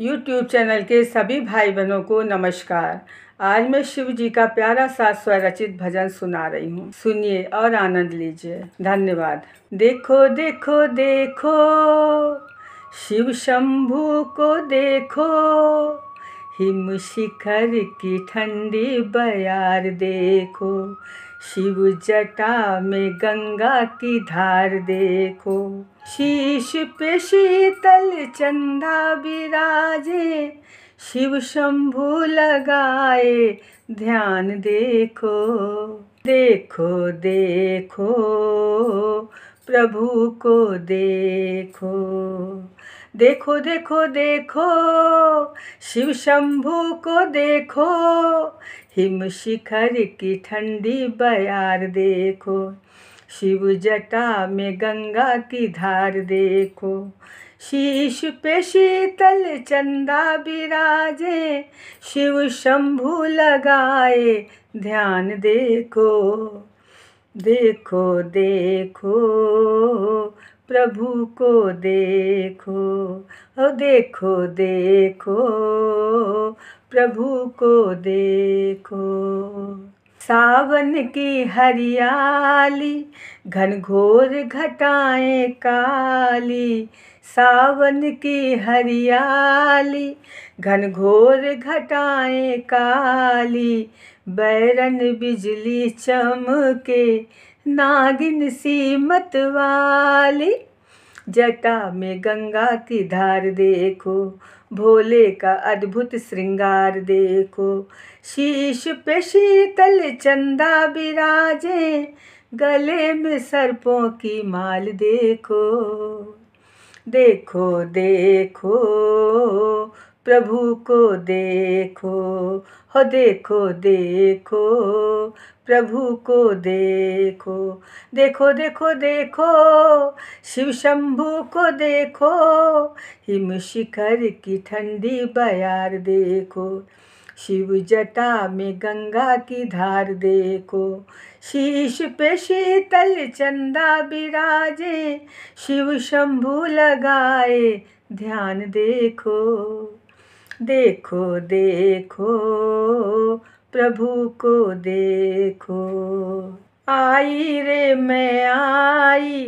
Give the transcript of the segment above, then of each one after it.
YouTube channel के सभी भाई बहनों को नमस्कार आज मैं शिव जी का प्यारा सा स्वरचित भजन सुना रही हूँ सुनिए और आनंद लीजिए धन्यवाद देखो देखो देखो शिव शंभू को देखो हिम शिखर की ठंडी बयार देखो शिव जटा में गंगा की धार देखो शीश पे शीतल चंदा विराजे शिव शंभु लगाए ध्यान देखो देखो देखो प्रभु को देखो देखो देखो देखो शिव शंभू को देखो हिम शिखर की ठंडी बयार देखो शिव जटा में गंगा की धार देखो शीश पे शीतल चंदा विराजे शिव शंभु लगाए ध्यान देखो देखो देखो प्रभु को देखो ओ देखो देखो प्रभु को देखो सावन की हरियाली घनघोर घटाएं काली सावन की हरियाली घनघोर घटाएं काली बैरन बिजली चमके नागिन सी मत वाली जटा में गंगा की धार देखो भोले का अद्भुत श्रृंगार देखो शीश पे शीतल चंदा बिराजे गले में सर्पों की माल देखो देखो देखो प्रभु को देखो हो देखो देखो प्रभु को देखो देखो देखो देखो शिव शंभु को देखो हिम शिखर की ठंडी बयार देखो शिव जटा में गंगा की धार देखो शीश पे शीतल चंदा बिराजे शिव शंभु लगाए ध्यान देखो देखो देखो प्रभु को देखो आई रे मैं आई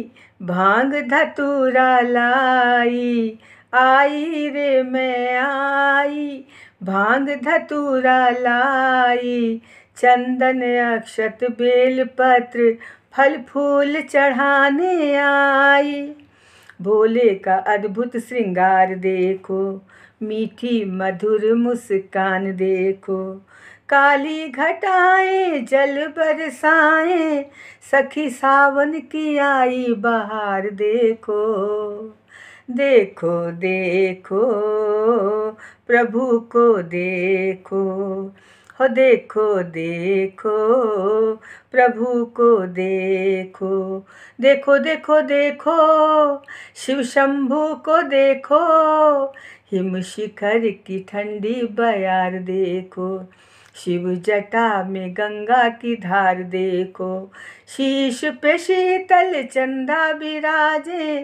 भांग धतूरा लाई आई रे मैं आई भांग धतूरा लाई चंदन अक्षत बेलपत्र फल फूल चढ़ाने आई भोले का अद्भुत श्रृंगार देखो मीठी मधुर मुस्कान देखो काली घटाएं जल बरसाएं सखी सावन की आई बहार देखो देखो देखो प्रभु को देखो हो देखो देखो प्रभु को देखो देखो देखो देखो शिव शंभु को देखो हिम शिखर की ठंडी बयार देखो शिव जटा में गंगा की धार देखो शीश पे शीतल चंदा विराजे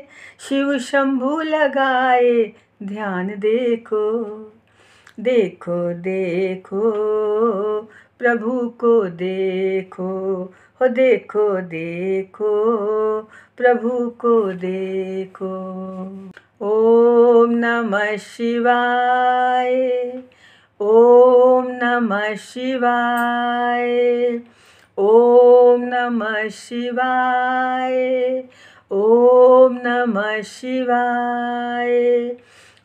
शिव शंभु लगाए ध्यान देखो देखो देखो प्रभु को देखो हो देखो देखो प्रभु को देखो ओम नमः शिवाय ओम नमः शिवाय ओम नमः शिवाय ओम नमः शिवाय